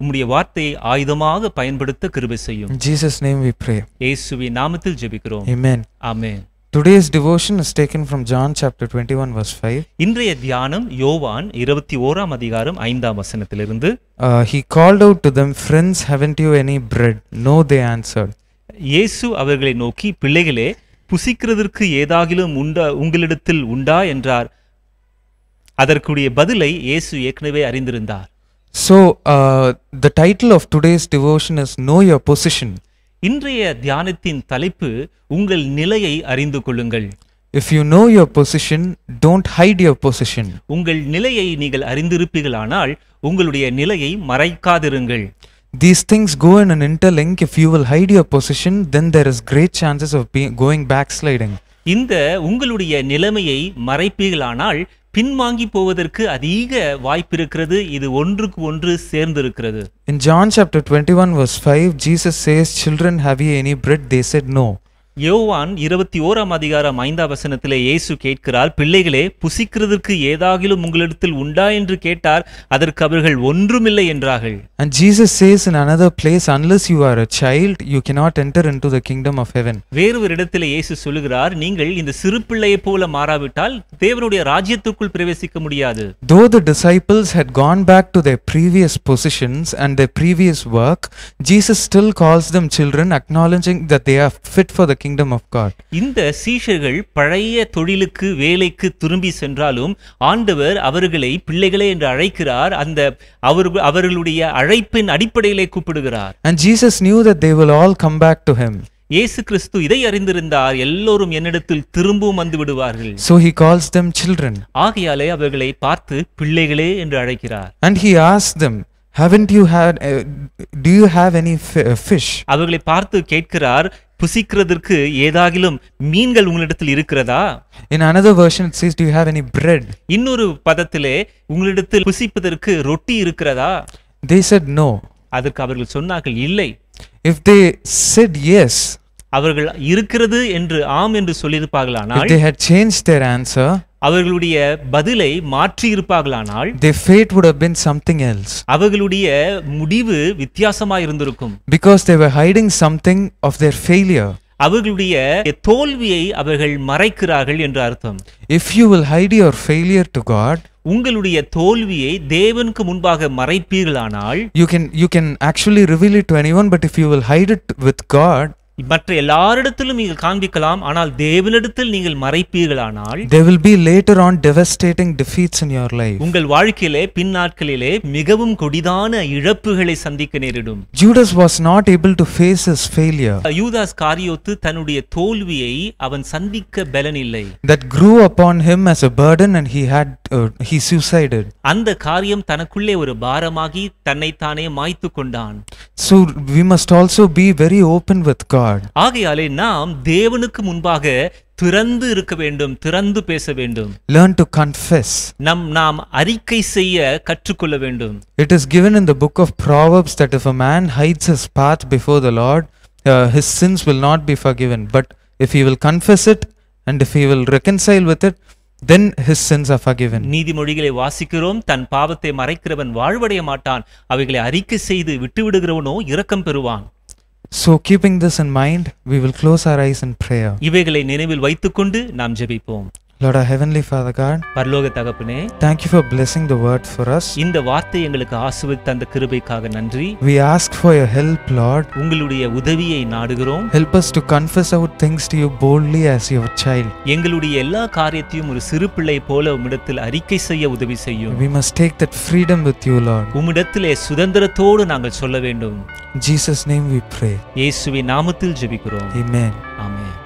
உம்முடைய வார்த்தையை ஆயுதமாக பயன்படுத்த கிருபை செய்யும் ஜீசஸ் நேம் வி ப்ரே இயேசுவி நாமத்தில் ஜெபிக்கிறோம் ஆமென் ஆமென் Today's devotion is taken from John chapter 21 verse 5. இன்றைய தியானம் யோவான் 21ஆம் அதிகாரம் 5ஆம் வசனத்திலிருந்து uh, He called out to them friends haven't you any bread no they answered இயேசு அவர்களை நோக்கி பிள்ளைகளே புசிக்கிறதற்கு ஏதாகிலும் உண்டா உங்களிடத்தில் உண்டா என்றார் அதற்குரிய பதிலை இயேசு ஏற்கனவே அறிந்திருந்தார் So, uh, the title of today's devotion is Know Your Position. இன்றைய தியானத்தின் தலைப்பு உங்கள் நிலையை அறிந்து கொள்ளுங்கள் If you know your position, don't hide your position. உங்கள் நிலையை நீங்கள் அறிந்திருப்பீர்களானால் உங்களுடைய நிலையை மறைக்காதிருங்கள் These things go in an interlink. If you will hide your position, then there is great chances of being, going backsliding. இந்த உங்களுடைய நிலைமையை மறைப்பீர்களானால் பின்வாங்கி போவதற்கு அதிக வாய்ப்பு இருக்கிறது இது ஒன்றுக்கு ஒன்று சேர்ந்திருக்கிறது In John chapter 21 one 5 five Jesus says children ye any bread they said no யோவான் இருபத்தி ஓராம் அதிகாரம் ஐந்தாம் வசனத்திலே இயேசு கேட்கிறார் பிள்ளைகளே புசிக்கிறதற்கு ஏதாகிலும் உங்களிடத்தில் உண்டா என்று கேட்டார் அதற்கு அவர்கள் என்றார்கள் And Jesus says in another place unless you are a child you cannot enter into the kingdom of heaven வேறு ஒரு இடத்திலே இயேசு சொல்கிறார் நீங்கள் இந்த சிறு பிள்ளையைப் போல மாறாவிட்டால் தேவனுடைய ராஜ்யத்துக்குள் பிரவேசிக்க முடியாது Though the disciples had gone back to their previous positions and their previous work Jesus still calls them children acknowledging that they are fit for the kingdom of God இந்த சீஷர்கள் பழைய தொழிலுக்கு வேலைக்கு திரும்பி சென்றாலும் ஆண்டவர் அவர்களை பிள்ளைகளே என்று அழைக்கிறார் அந்த அவர் அவர்களுடைய அழைப்பின் அடிப்படையிலே கூப்பிடுகிறார் and Jesus knew that they will all come back to him இயேசு கிறிஸ்து இதை அறிந்திருந்தார் எல்லோரும் என்னிடத்தில் திரும்பவும் வந்து விடுவார்கள் so he calls them children ஆகையாலே அவர்களை பார்த்து பிள்ளைகளே என்று அழைக்கிறார் and he asked them haven't you had uh, do you have any fish அவர்களை பார்த்து கேட்கிறார் புசிக்கிறதற்கு ஏதாகிலும் மீன்கள் உங்களிடத்தில் இருக்கிறதா in another version it says do you have any bread இன்னொரு பதத்திலே உங்களிடத்தில் புசிப்பதற்கு ரொட்டி இருக்கிறதா they said no அதற்கு அவர்கள் சொன்னார்கள் இல்லை if they said yes அவர்கள் இருக்கிறது என்று ஆம் என்று சொல்லியிருப்பார்களானால் if they had changed their answer அவர்களுடைய பதிலை மாற்றி இருப்பார்களானால் their fate would have been something else அவர்களுடைய முடிவு வித்தியாசமா இருந்திருக்கும் because they were hiding something of their failure அவர்களுடைய தோல்வியை அவர்கள் மறைக்கிறார்கள் என்று அர்த்தம் if you will hide your failure to god உங்களுடைய தோல்வியை தேவனுக்கு முன்பாக மறைப்பீர்களானால் you can you can actually reveal it to anyone but if you will hide it with god மற்ற எல்லாரிடத்திலும் நீங்கள் காண்பிக்கலாம் ஆனால் தேவனிடத்தில் நீங்கள் மறைப்பீர்களானால் there will be later on devastating defeats in your life உங்கள் வாழ்க்கையிலே பின் நாட்களிலே மிகவும் கொடிதான இழப்புகளை சந்திக்க நேரிடும் Judas was not able to face his failure யூதாஸ் காரியோத்து தன்னுடைய தோல்வியை அவன் சந்திக்க பலன் இல்லை that grew upon him as a burden and he had uh, he suicided அந்த காரியம் தனக்குள்ளே ஒரு பாரமாகி தன்னை தானே மாய்த்து கொண்டான் So we must also be very open with God. ஆகையாலே நாம் தேவனுக்கு முன்பாக திறந்து இருக்க வேண்டும் திறந்து பேச வேண்டும் learn to confess நம் நாம் அறிக்கை செய்ய கற்றுக்கொள்ள வேண்டும் it is given in the book of proverbs that if a man hides his path before the lord uh, his sins will not be forgiven but if he will confess it and if he will reconcile with it then his sins are forgiven நீதிமொழிகளை வாசிக்கிறோம் தன் பாவத்தை மறைக்கிறவன் வாழ்வடைய மாட்டான் அவைகளை அறிக்கை செய்து விட்டுவிடுகிறவனோ இரக்கம் பெறுவான் So keeping this in mind we will close our eyes in prayer இவைகளை நினைவில் வைத்துக்கொண்டு நாம் ஜெபிப்போம் Lord our heavenly Father God thank you for blessing the word for us இந்த வார்த்தை எங்களுக்கு we ask for your help Lord help us to confess our things to you boldly as your child we must take that freedom with you Lord சுதந்திரத்தோடு நாங்கள் சொல்ல வேண்டும் Jesus we pray இயேசுவின் நாமத்தில் ஜெபிக்கிறோம் amen amen